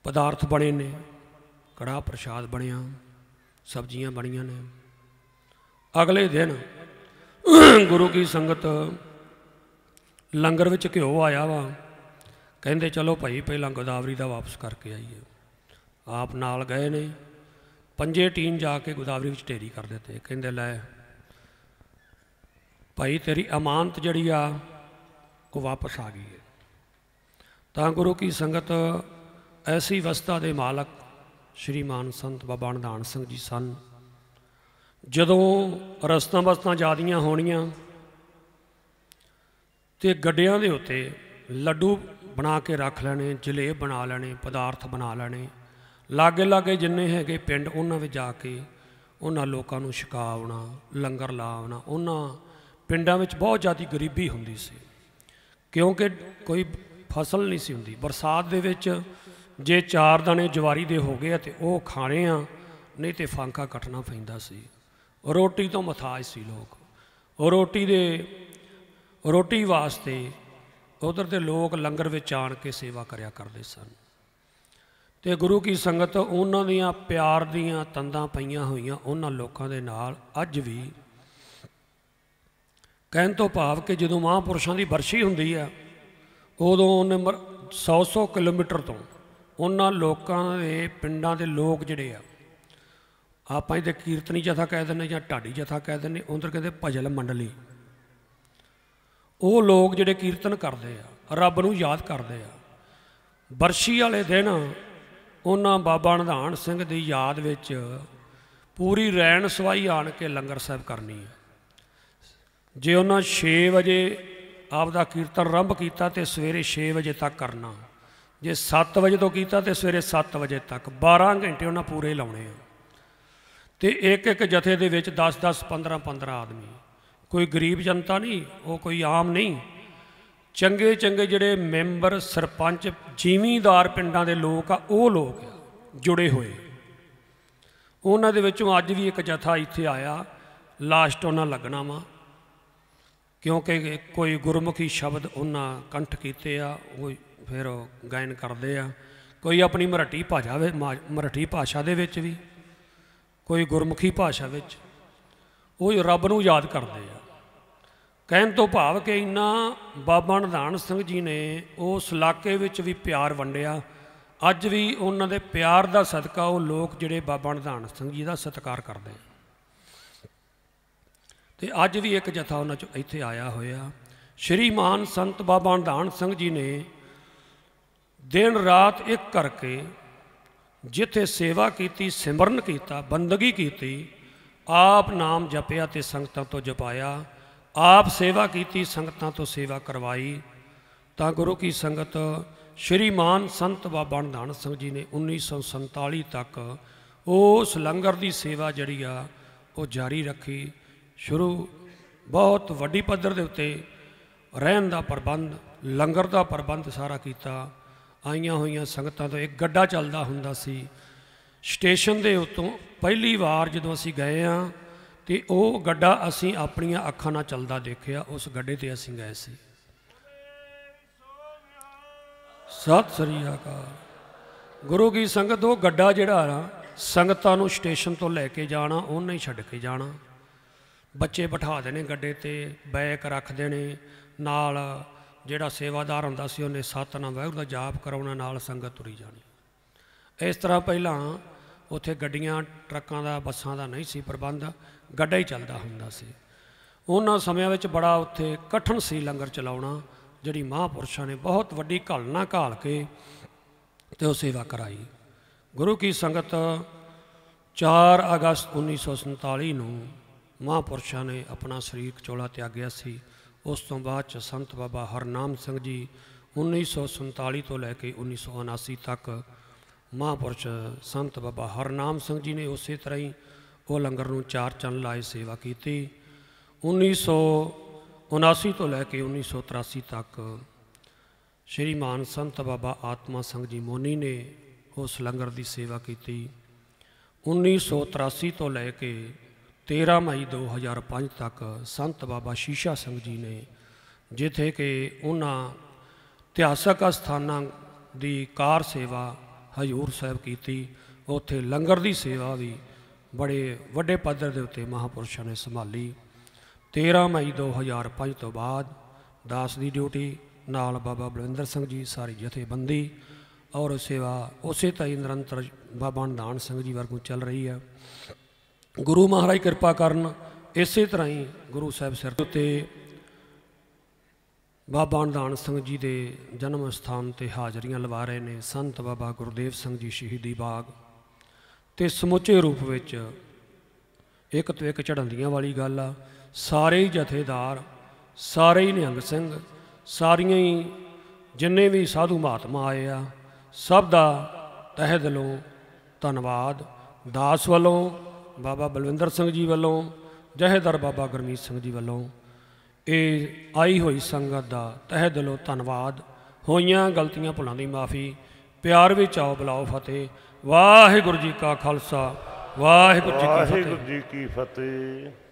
ਪਦਾਰਥ ਬਣੇ ਨੇ ਕੜਾ ਪ੍ਰਸ਼ਾਦ ਬਣਿਆ ਸਬਜ਼ੀਆਂ ਬਣੀਆਂ ਨੇ ਅਗਲੇ ਦਿਨ ਗੁਰੂ ਕੀ ਸੰਗਤ ਲੰਗਰ ਵਿੱਚ ਘਿਓ ਆਇਆ ਵਾ ਕਹਿੰਦੇ ਚਲੋ ਭਾਈ ਪਹਿਲਾਂ ਗੋਦਾਵਰੀ ਦਾ ਵਾਪਸ ਕਰਕੇ ਆਈਏ ਆਪ ਨਾਲ ਗਏ ਨੇ ਪੰਜੇ ਟੀਮ ਜਾ ਕੇ ਗੋਦਾਵਰੀ ਵਿੱਚ ਢੇਰੀ ਕਰ ਦਿੱਤੇ ਕਹਿੰਦੇ ਲੈ ਭਾਈ ਤੇਰੀ ਅਮਾਨਤ ਜਿਹੜੀ ਆ ਉਹ ਵਾਪਸ ਆ ਗਈ ਤਾਂ ਗੁਰੂ ਕੀ ਸੰਗਤ ਐਸੀ ਵਸਤਾ ਦੇ ਮਾਲਕ ਸ਼੍ਰੀਮਾਨ ਸੰਤ ਬਾਬਾ ਅਨੰਦਾਨ ਸਿੰਘ ਜੀ ਸਨ ਜਦੋਂ ਰਸਤਾ ਬਸਤਾ ਜਿਆਦੀਆਂ ਹੋਣੀਆਂ ਤੇ ਗੱਡਿਆਂ ਦੇ ਉੱਤੇ ਲੱਡੂ ਬਣਾ ਕੇ ਰੱਖ ਲੈਣੇ ਜਲੇਬ ਬਣਾ ਲੈਣੇ ਪਦਾਰਥ ਬਣਾ ਲੈਣੇ ਲਾਗੇ ਲਾਗੇ ਜਿੰਨੇ ਹੈਗੇ ਪਿੰਡ ਉਹਨਾਂ ਵਿੱਚ ਜਾ ਕੇ ਉਹਨਾਂ ਲੋਕਾਂ ਨੂੰ ਛਕਾਉਣਾ ਲੰਗਰ ਲਾਉਣਾ ਉਹਨਾਂ ਪਿੰਡਾਂ ਵਿੱਚ ਬਹੁਤ ਜ਼ਿਆਦੀ ਗਰੀਬੀ ਹੁੰਦੀ ਸੀ ਕਿਉਂਕਿ ਕੋਈ ਫਸਲ ਨਹੀਂ ਸੀ ਹੁੰਦੀ ਬਰਸਾਤ ਦੇ ਵਿੱਚ ਜੇ ਚਾਰ ਦਾਣੇ ਜਵਾਰੀ ਦੇ ਹੋ ਗਏ ਤੇ ਉਹ ਖਾਣੇ ਆ ਨਹੀਂ ਤੇ ਫਾਂਕਾ ਕੱਟਣਾ ਪੈਂਦਾ ਸੀ ਰੋਟੀ ਤੋਂ ਮਥਾਜ ਸੀ ਲੋਕ ਰੋਟੀ ਦੇ ਰੋਟੀ ਵਾਸਤੇ ਉਧਰ ਦੇ ਲੋਕ ਲੰਗਰ ਵਿੱਚ ਆਣ ਕੇ ਸੇਵਾ ਕਰਿਆ ਕਰਦੇ ਸਨ ਤੇ ਗੁਰੂ ਕੀ ਸੰਗਤ ਉਹਨਾਂ ਦੀਆਂ ਪਿਆਰ ਦੀਆਂ ਤੰਦਾਂ ਪਈਆਂ ਹੋਈਆਂ ਉਹਨਾਂ ਲੋਕਾਂ ਦੇ ਨਾਲ ਅੱਜ ਵੀ ਕਹਿਣ ਤੋਂ ਭਾਵ ਕਿ ਜਦੋਂ ਮਹਾਂਪੁਰਸ਼ਾਂ ਦੀ ਵਰਸ਼ੀ ਹੁੰਦੀ ਆ ਉਦੋਂ ਉਹਨੇ 100-100 ਕਿਲੋਮੀਟਰ ਤੋਂ ਉਹਨਾਂ ਲੋਕਾਂ ਦੇ ਪਿੰਡਾਂ ਦੇ ਲੋਕ ਜਿਹੜੇ ਆ ਆਪਾਂ ਇਹਦੇ ਕੀਰਤਨੀ ਜਥਾ ਕਹਿ ਦਿੰਦੇ ਜਾਂ ਢਾਡੀ ਜਥਾ ਕਹਿ ਦਿੰਦੇ ਉਹਨਾਂ ਕਹਿੰਦੇ ਭਜਲ ਮੰਡਲੀ ਉਹ ਲੋਕ ਜਿਹੜੇ ਕੀਰਤਨ ਕਰਦੇ ਆ ਰੱਬ ਨੂੰ ਯਾਦ ਕਰਦੇ ਆ ਬਰਸ਼ੀ ਵਾਲੇ ਦਿਨ ਉਹਨਾਂ ਬਾਬਾ ਨਿਧਾਨ ਸਿੰਘ ਦੀ ਯਾਦ ਵਿੱਚ ਪੂਰੀ ਰੈਣ ਸਵਾਈ ਆਣ ਕੇ ਲੰਗਰ ਸਾਹਿਬ ਕਰਨੀ ਹੈ ਜੇ ਉਹਨਾਂ 6 ਵਜੇ ਆਪ ਦਾ ਕੀਰਤਨ ਆਰੰਭ ਕੀਤਾ ਤੇ ਸਵੇਰੇ 6 ਵਜੇ ਤੱਕ ਕਰਨਾ ਜੇ 7 ਵਜੇ ਤੋਂ ਕੀਤਾ ਤੇ ਸਵੇਰੇ 7 ਵਜੇ ਤੱਕ 12 ਘੰਟੇ ਉਹਨਾਂ ਪੂਰੇ ਲਾਉਣੇ ਆ ਤੇ ਇੱਕ ਇੱਕ ਜਥੇ ਦੇ ਵਿੱਚ 10 10 15 15 ਆਦਮੀ ਕੋਈ ਗਰੀਬ ਜਨਤਾ ਨਹੀਂ ਉਹ ਕੋਈ ਆਮ ਨਹੀਂ ਚੰਗੇ ਚੰਗੇ ਜਿਹੜੇ ਮੈਂਬਰ ਸਰਪੰਚ ਜ਼ਿਮੀਂਦਾਰ ਪਿੰਡਾਂ ਦੇ ਲੋਕ ਆ ਉਹ ਲੋਕ ਜੁੜੇ ਹੋਏ ਉਹਨਾਂ ਦੇ ਵਿੱਚੋਂ ਅੱਜ ਵੀ ਇੱਕ ਜਥਾ ਇੱਥੇ ਆਇਆ ਲਾਸਟ ਉਹਨਾਂ ਲੱਗਣਾ ਵਾ ਕਿਉਂਕਿ ਕੋਈ ਗੁਰਮੁਖੀ ਸ਼ਬਦ ਉਹਨਾਂ ਕੰਠ ਕੀਤੇ ਆ ਉਹ ਫਿਰ ਗਾਇਨ ਕਰਦੇ ਆ ਕੋਈ ਆਪਣੀ ਮਰਾਠੀ ਭਾਸ਼ਾ ਵਿੱਚ ਮਰਾਠੀ ਭਾਸ਼ਾ ਦੇ ਵਿੱਚ ਵੀ ਕੋਈ ਗੁਰਮੁਖੀ ਭਾਸ਼ਾ ਵਿੱਚ ਉਹ ਰੱਬ ਨੂੰ ਯਾਦ ਕਰਦੇ ਆ ਕਹਿਣ ਤੋਂ ਭਾਵ ਕਿ ਇੰਨਾ ਬਾਬਾ ਨਿਧਾਨ ਸਿੰਘ ਜੀ ਨੇ ਉਸ ਇਲਾਕੇ ਵਿੱਚ ਵੀ ਪਿਆਰ ਵੰਡਿਆ ਅੱਜ ਵੀ ਉਹਨਾਂ ਦੇ ਪਿਆਰ ਦਾ ਸਦਕਾ ਉਹ ਲੋਕ ਜਿਹੜੇ ਬਾਬਾ ਨਿਧਾਨ ਸਿੰਘ ਜੀ ਦਾ ਸਤਿਕਾਰ ਕਰਦੇ ਆ ਤੇ ਅੱਜ ਵੀ ਇੱਕ ਜਥਾ ਉਹਨਾਂ ਚੋਂ ਇੱਥੇ ਆਇਆ ਹੋਇਆ ਸ਼੍ਰੀਮਾਨ ਸੰਤ ਬਾਬਾ ਅੰਧਾਨ ਸਿੰਘ ਜੀ ਨੇ ਦਿਨ ਰਾਤ ਇੱਕ ਕਰਕੇ ਜਿੱਥੇ ਸੇਵਾ ਕੀਤੀ ਸਿਮਰਨ ਕੀਤਾ ਬੰਦਗੀ ਕੀਤੀ ਆਪ ਨਾਮ ਜਪਿਆ ਤੇ ਸੰਗਤਾਂ ਤੋਂ ਜਪਾਇਆ ਆਪ ਸੇਵਾ ਕੀਤੀ ਸੰਗਤਾਂ ਤੋਂ ਸੇਵਾ ਕਰਵਾਈ ਤਾਂ ਗੁਰੂ ਕੀ ਸੰਗਤ ਸ਼੍ਰੀਮਾਨ ਸੰਤ ਬਾਬਾ ਅੰਧਾਨ ਸਿੰਘ ਜੀ ਨੇ 1947 ਤੱਕ ਉਸ ਲੰਗਰ ਦੀ ਸੇਵਾ ਜਿਹੜੀ ਆ ਉਹ ਜਾਰੀ ਰੱਖੀ ਸ਼ੁਰੂ ਬਹੁਤ ਵੱਡੀ ਪੱਧਰ ਦੇ ਉੱਤੇ ਰਹਿਣ ਦਾ ਪ੍ਰਬੰਧ ਲੰਗਰ ਦਾ ਪ੍ਰਬੰਧ ਸਾਰਾ ਕੀਤਾ ਆਈਆਂ ਹੋਈਆਂ ਸੰਗਤਾਂ ਤੋਂ ਇੱਕ ਗੱਡਾ ਚੱਲਦਾ ਹੁੰਦਾ ਸੀ ਸਟੇਸ਼ਨ ਦੇ ਉੱਤੋਂ ਪਹਿਲੀ ਵਾਰ ਜਦੋਂ ਅਸੀਂ ਗਏ ਆ ਤੇ ਉਹ ਗੱਡਾ ਅਸੀਂ ਆਪਣੀਆਂ ਅੱਖਾਂ ਨਾਲ ਚੱਲਦਾ ਦੇਖਿਆ ਉਸ ਗੱਡੇ ਤੇ ਅਸੀਂ ਗਏ ਸੀ ਸਤਿ ਸ੍ਰੀ ਅਕਾਲ ਗੁਰੂ ਕੀ ਸੰਗਤ ਉਹ ਗੱਡਾ ਜਿਹੜਾ ਆ ਸੰਗਤਾਂ ਨੂੰ ਸਟੇਸ਼ਨ ਤੋਂ ਲੈ ਕੇ ਜਾਣਾ ਉਹਨੇ ਹੀ ਛੱਡ ਕੇ ਜਾਣਾ ਬੱਚੇ ਬਿਠਾ ਦੇਣੇ ਗੱਡੇ ਤੇ ਬੈਕ ਰੱਖ ਦੇਣੇ ਨਾਲ ਜਿਹੜਾ ਸੇਵਾਦਾਰ ਹੁੰਦਾ ਸੀ ਉਹਨੇ ਸਤਨਾਮ ਵਾਹਿਗੁਰੂ ਦਾ ਜਾਪ ਕਰਾਉਣਾ ਨਾਲ ਸੰਗਤ ਤੁਰੀ ਜਾਣੀ ਇਸ ਤਰ੍ਹਾਂ ਪਹਿਲਾਂ ਉੱਥੇ ਗੱਡੀਆਂ ਟਰੱਕਾਂ ਦਾ ਬੱਸਾਂ ਦਾ ਨਹੀਂ ਸੀ ਪ੍ਰਬੰਧ ਗੱਡਾ ਹੀ ਚੱਲਦਾ ਹੁੰਦਾ ਸੀ ਉਹਨਾਂ ਸਮਿਆਂ ਵਿੱਚ ਬੜਾ ਉੱਥੇ ਕਠਨ ਸੀ ਲੰਗਰ ਚਲਾਉਣਾ ਜਿਹੜੀ ਮਹਾਪੁਰਸ਼ਾਂ ਨੇ ਬਹੁਤ ਵੱਡੀ ਘਲਣਾ ਘਾਲ ਕੇ ਤੇ ਉਹ ਸੇਵਾ ਕਰਾਈ ਗੁਰੂ ਕੀ ਸੰਗਤ 4 ਅਗਸਤ 1947 ਨੂੰ ਮਹਾਪੁਰਸ਼ਾਂ ਨੇ ਆਪਣਾ ਸਰੀਰ ਚੋਲਾ ਤਿਆਗਿਆ ਸੀ ਉਸ ਤੋਂ ਬਾਅਦ ਚ ਸੰਤ ਬਾਬਾ ਹਰਨਾਮ ਸਿੰਘ ਜੀ 1947 ਤੋਂ ਲੈ ਕੇ 1979 ਤੱਕ ਮਹਾਪੁਰਸ਼ ਸੰਤ ਬਾਬਾ ਹਰਨਾਮ ਸਿੰਘ ਜੀ ਨੇ ਉਸੇ ਤਰ੍ਹਾਂ ਹੀ ਉਹ ਲੰਗਰ ਨੂੰ ਚਾਰ ਚੰਨ ਲਾਏ ਸੇਵਾ ਕੀਤੀ 1979 ਤੋਂ ਲੈ ਕੇ 1983 ਤੱਕ ਸ਼੍ਰੀ ਮਾਨ ਸੰਤ ਬਾਬਾ ਆਤਮਾ ਸਿੰਘ ਜੀ ਮੋਨੀ ਨੇ ਉਸ ਲੰਗਰ ਦੀ ਸੇਵਾ ਕੀਤੀ 1983 ਤੋਂ ਲੈ ਕੇ 13 ਮਈ 2005 ਤੱਕ ਸੰਤ ਬਾਬਾ ਸ਼ੀਸ਼ਾ ਸਿੰਘ ਜੀ ਨੇ ਜਿੱਥੇ ਕਿ ਉਹਨਾਂ ਇਤਿਹਾਸਕ ਸਥਾਨਾਂ ਦੀ ਕਾਰ ਸੇਵਾ ਹਜੂਰ ਸਾਹਿਬ ਕੀਤੀ ਉੱਥੇ ਲੰਗਰ ਦੀ ਸੇਵਾ ਵੀ ਬੜੇ ਵੱਡੇ ਪੱਧਰ ਦੇ ਉੱਤੇ ਮਹਾਪੁਰਸ਼ਾਂ ਨੇ ਸੰਭਾਲੀ 13 ਮਈ 2005 ਤੋਂ ਬਾਅਦ ਦਾਸ ਦੀ ਡਿਊਟੀ ਨਾਲ ਬਾਬਾ ਬਲਵਿੰਦਰ ਸਿੰਘ ਜੀ ਸਾਰੀ ਜਥੇਬੰਦੀ ਔਰ ਸੇਵਾ ਉਸੇ ਤਰ੍ਹਾਂ ਨਿਰੰਤਰ ਬਾਬਾ ਨਾਨਕ ਸਿੰਘ ਜੀ ਵਰਗੋਂ ਚੱਲ ਰਹੀ ਹੈ ਗੁਰੂ ਮਹਾਰਾਜ ਕਿਰਪਾ ਕਰਨ ਇਸੇ ਤਰ੍ਹਾਂ ਹੀ ਗੁਰੂ ਸਾਹਿਬ ਸਿਰ ਤੇ ਬਾਬਾ ਅਨੰਦ ਸਿੰਘ ਜੀ ਦੇ ਜਨਮ ਸਥਾਨ ਤੇ ਹਾਜ਼ਰੀਆਂ ਲਵਾ ਰਹੇ ਨੇ ਸੰਤ ਬਾਬਾ ਗੁਰਦੇਵ ਸਿੰਘ ਜੀ ਸ਼ਹੀਦੀ ਬਾਗ ਤੇ ਸਮੁੱਚੇ ਰੂਪ ਵਿੱਚ ਇੱਕ ਤੋਂ ਇੱਕ ਚੜ੍ਹੰਦੀਆਂ ਵਾਲੀ ਗੱਲ ਆ ਸਾਰੇ ਹੀ ਜਥੇਦਾਰ ਸਾਰੇ ਹੀ ਨਿਹੰਗ ਸਿੰਘ ਸਾਰੀਆਂ ਹੀ ਜਿੰਨੇ ਵੀ ਸਾਧੂ ਮਹਾਤਮਾ ਆਏ ਆ ਸਭ ਦਾ ਤਹਿ ਦਿਲੋਂ ਧੰਨਵਾਦ ਦਾਸ ਵੱਲੋਂ ਬਾਬਾ ਬਲਵਿੰਦਰ ਸਿੰਘ ਜੀ ਵੱਲੋਂ ਜਹੇਦਰ ਬਾਬਾ ਗਰਮੀਤ ਸਿੰਘ ਜੀ ਵੱਲੋਂ ਇਹ ਆਈ ਹੋਈ ਸੰਗਤ ਦਾ ਤਹਿ ਦਿਲੋਂ ਧੰਨਵਾਦ ਹੋਈਆਂ ਗਲਤੀਆਂ ਭੁੱਲਾਂ ਦੀ ਮਾਫੀ ਪਿਆਰ ਵਿੱਚ ਆਓ ਬੁਲਾਓ ਫਤਿਹ ਵਾਹਿਗੁਰੂ ਜੀ ਕਾ ਖਾਲਸਾ ਵਾਹਿਗੁਰੂ ਜੀ ਕੀ ਫਤਿਹ ਵਾਹਿਗੁਰੂ ਜੀ ਕੀ ਫਤਿਹ